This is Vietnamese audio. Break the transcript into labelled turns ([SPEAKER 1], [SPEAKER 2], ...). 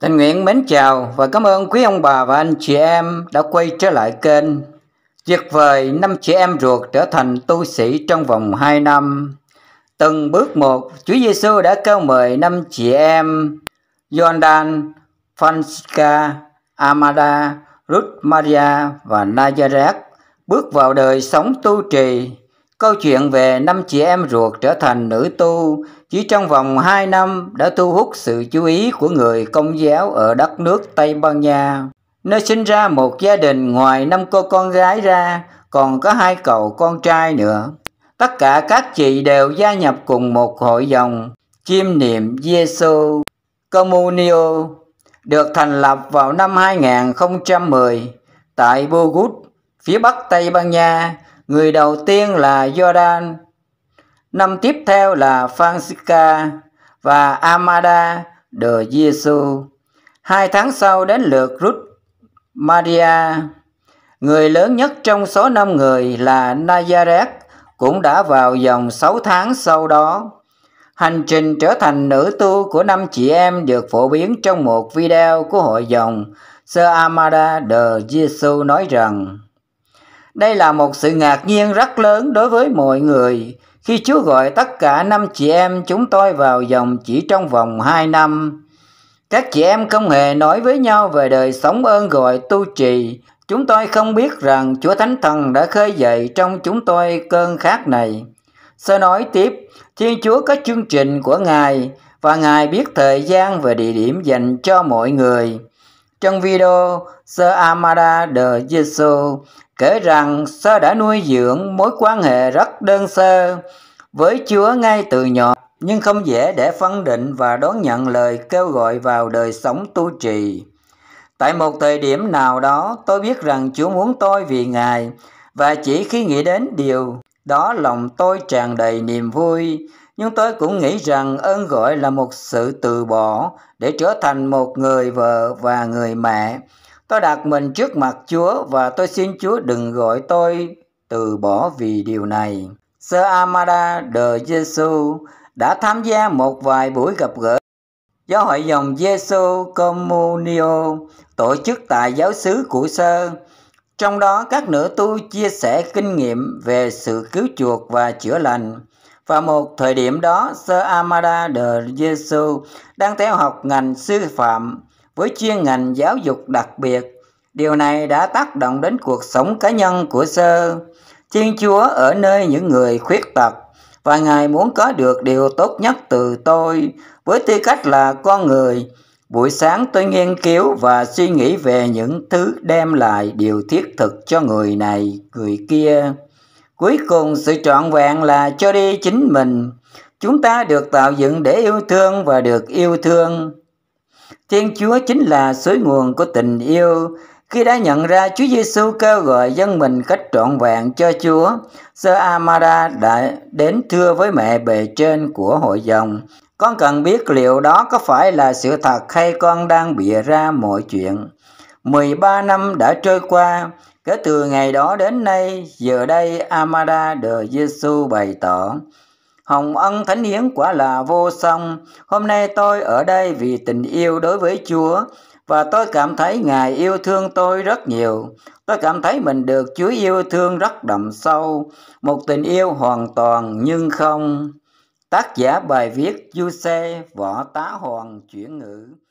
[SPEAKER 1] Tình nguyện mến chào và cảm ơn quý ông bà và anh chị em đã quay trở lại kênh. Tuyệt vời, năm chị em ruột trở thành tu sĩ trong vòng 2 năm. Từng bước một, Chúa Giêsu đã kêu mời năm chị em Jordan, Francisca, Amada, Ruth Maria và Nazareth bước vào đời sống tu trì Câu chuyện về năm chị em ruột trở thành nữ tu chỉ trong vòng 2 năm đã thu hút sự chú ý của người công giáo ở đất nước Tây Ban Nha. Nơi sinh ra một gia đình ngoài năm cô con gái ra, còn có hai cậu con trai nữa. Tất cả các chị đều gia nhập cùng một hội dòng chiêm niệm Giêsu Communio được thành lập vào năm 2010 tại Bogut, phía bắc Tây Ban Nha Người đầu tiên là Jordan, năm tiếp theo là Francisca và Amada de Jesus. Hai tháng sau đến lượt Ruth Maria. Người lớn nhất trong số năm người là Nazareth cũng đã vào dòng. 6 tháng sau đó. Hành trình trở thành nữ tu của năm chị em được phổ biến trong một video của hội dòng. Sơ Amada de Jesus nói rằng đây là một sự ngạc nhiên rất lớn đối với mọi người khi Chúa gọi tất cả năm chị em chúng tôi vào dòng chỉ trong vòng 2 năm. Các chị em không hề nói với nhau về đời sống ơn gọi tu trì. Chúng tôi không biết rằng Chúa Thánh Thần đã khơi dậy trong chúng tôi cơn khát này. Sơ nói tiếp, Thiên Chúa có chương trình của Ngài và Ngài biết thời gian và địa điểm dành cho mọi người. Trong video Sơ Amada de Jesus kể rằng sa đã nuôi dưỡng mối quan hệ rất đơn sơ với Chúa ngay từ nhỏ nhưng không dễ để phân định và đón nhận lời kêu gọi vào đời sống tu trì. Tại một thời điểm nào đó, tôi biết rằng Chúa muốn tôi vì Ngài và chỉ khi nghĩ đến điều đó lòng tôi tràn đầy niềm vui, nhưng tôi cũng nghĩ rằng ơn gọi là một sự từ bỏ để trở thành một người vợ và người mẹ Tôi đặt mình trước mặt Chúa và tôi xin Chúa đừng gọi tôi từ bỏ vì điều này. Sơ Amada de Giêsu đã tham gia một vài buổi gặp gỡ do hội dòng Giêsu Comunio tổ chức tại giáo xứ của Sơ. Trong đó các nữ tu chia sẻ kinh nghiệm về sự cứu chuộc và chữa lành. Và một thời điểm đó, Sơ Amada de Giêsu đang theo học ngành sư phạm với chuyên ngành giáo dục đặc biệt. Điều này đã tác động đến cuộc sống cá nhân của sơ. Thiên Chúa ở nơi những người khuyết tật và Ngài muốn có được điều tốt nhất từ tôi với tư cách là con người. Buổi sáng tôi nghiên cứu và suy nghĩ về những thứ đem lại điều thiết thực cho người này, người kia. Cuối cùng sự trọn vẹn là cho đi chính mình. Chúng ta được tạo dựng để yêu thương và được yêu thương. Thiên Chúa chính là suối nguồn của tình yêu. Khi đã nhận ra Chúa Giêsu kêu gọi dân mình cách trọn vẹn cho Chúa, Sơ Amara đã đến thưa với mẹ bề trên của hội dòng. Con cần biết liệu đó có phải là sự thật hay con đang bịa ra mọi chuyện. 13 năm đã trôi qua, kể từ ngày đó đến nay, giờ đây Amara được Giêsu bày tỏ Hồng ân thánh hiến quả là vô song. Hôm nay tôi ở đây vì tình yêu đối với Chúa và tôi cảm thấy Ngài yêu thương tôi rất nhiều. Tôi cảm thấy mình được Chúa yêu thương rất đậm sâu, một tình yêu hoàn toàn nhưng không. Tác giả bài viết Du Xe Võ Tá Hoàng chuyển ngữ